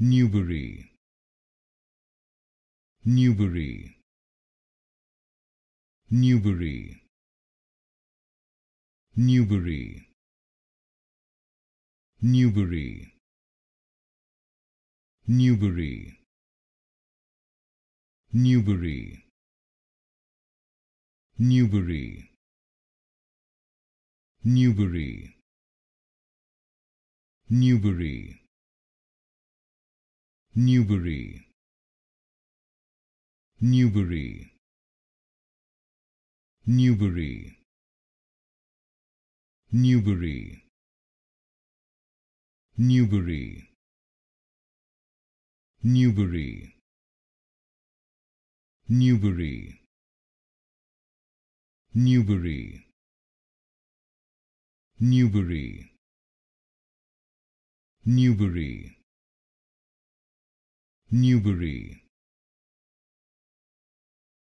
Newbury Newbury Newbury Newbury Newbury Newbury Newbury Newbury Newbury Newbury Newbury Newbury Newbury Newbury Newbury Newbury Newbury Newbury Newbury Newbury newbury